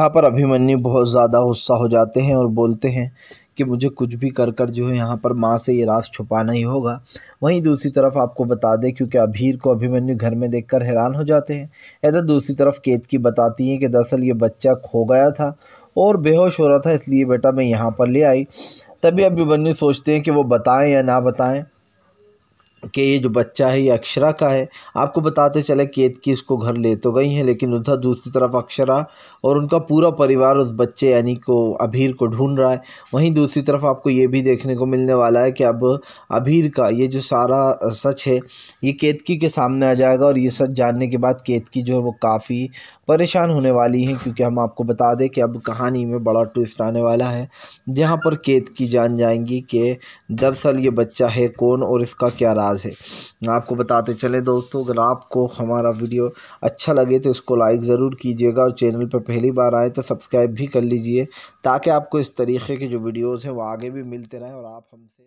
यहाँ पर अभिमन्यु बहुत ज़्यादा गुस्सा हो जाते हैं और बोलते हैं कि मुझे कुछ भी कर कर जो है यहाँ पर माँ से ये राज छुपाना ही होगा वहीं दूसरी तरफ आपको बता दें क्योंकि अभीर को अभिमन्यु घर में देखकर हैरान हो जाते हैं इधर दूसरी तरफ की बताती हैं कि दरअसल ये बच्चा खो गया था और बेहोश हो रहा था इसलिए बेटा मैं यहाँ पर ले आई तभी अभिमन्यु सोचते हैं कि वो बताएँ या ना बताएँ कि ये जो बच्चा है ये अक्षरा का है आपको बताते चले केत की इसको घर ले तो गई हैं लेकिन उधर दूसरी तरफ अक्षरा और उनका पूरा परिवार उस बच्चे यानी को अभीर को ढूंढ रहा है वहीं दूसरी तरफ आपको ये भी देखने को मिलने वाला है कि अब अभीर का ये जो सारा सच है ये केतकी के सामने आ जाएगा और ये सच जानने के बाद केतकी जो है वो काफ़ी परेशान होने वाली हैं क्योंकि हम आपको बता दें कि अब कहानी में बड़ा ट्विस्ट आने वाला है जहाँ पर केतकी जान जाएंगी कि दरअसल ये बच्चा है कौन और इसका क्या राज अंदाज़ है आपको बताते चले दोस्तों अगर आपको हमारा वीडियो अच्छा लगे तो इसको लाइक ज़रूर कीजिएगा और चैनल पर पहली बार आए तो सब्सक्राइब भी कर लीजिए ताकि आपको इस तरीके के जो वीडियोज़ हैं वो आगे भी मिलते रहें और आप हमसे